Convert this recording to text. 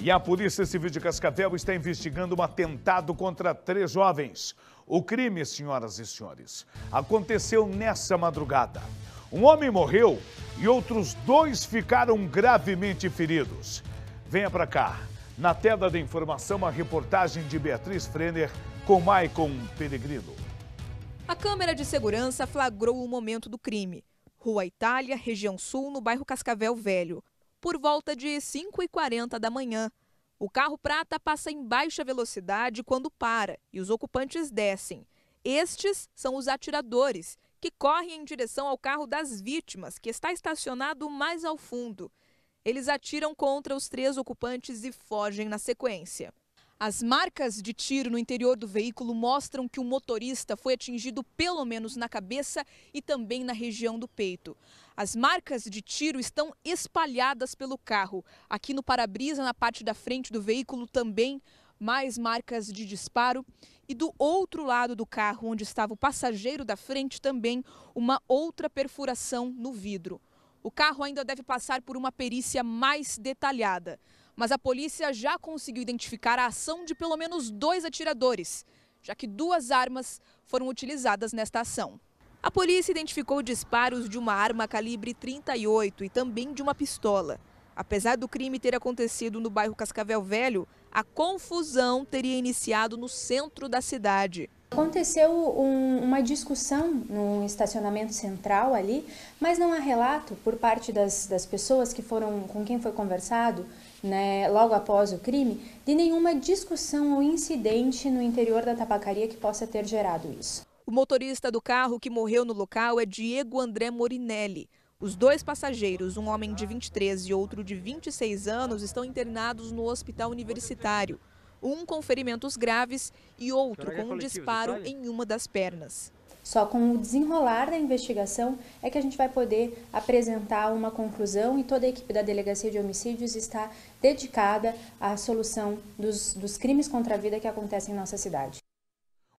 E a Polícia Civil de Cascavel está investigando um atentado contra três jovens. O crime, senhoras e senhores, aconteceu nessa madrugada. Um homem morreu e outros dois ficaram gravemente feridos. Venha para cá. Na tela da informação, a reportagem de Beatriz Frenner com Maicon Peregrino. A câmera de segurança flagrou o momento do crime. Rua Itália, região sul, no bairro Cascavel Velho por volta de 5h40 da manhã. O carro prata passa em baixa velocidade quando para e os ocupantes descem. Estes são os atiradores, que correm em direção ao carro das vítimas, que está estacionado mais ao fundo. Eles atiram contra os três ocupantes e fogem na sequência. As marcas de tiro no interior do veículo mostram que o motorista foi atingido pelo menos na cabeça e também na região do peito. As marcas de tiro estão espalhadas pelo carro. Aqui no para-brisa, na parte da frente do veículo, também mais marcas de disparo. E do outro lado do carro, onde estava o passageiro da frente, também uma outra perfuração no vidro. O carro ainda deve passar por uma perícia mais detalhada mas a polícia já conseguiu identificar a ação de pelo menos dois atiradores, já que duas armas foram utilizadas nesta ação. A polícia identificou disparos de uma arma calibre 38 e também de uma pistola. Apesar do crime ter acontecido no bairro Cascavel Velho, a confusão teria iniciado no centro da cidade. Aconteceu um, uma discussão no estacionamento central ali, mas não há relato por parte das, das pessoas que foram com quem foi conversado né, logo após o crime, de nenhuma discussão ou incidente no interior da tabacaria que possa ter gerado isso. O motorista do carro que morreu no local é Diego André Morinelli. Os dois passageiros, um homem de 23 e outro de 26 anos, estão internados no hospital universitário um com ferimentos graves e outro com um disparo em uma das pernas. Só com o desenrolar da investigação é que a gente vai poder apresentar uma conclusão e toda a equipe da Delegacia de Homicídios está dedicada à solução dos, dos crimes contra a vida que acontecem em nossa cidade.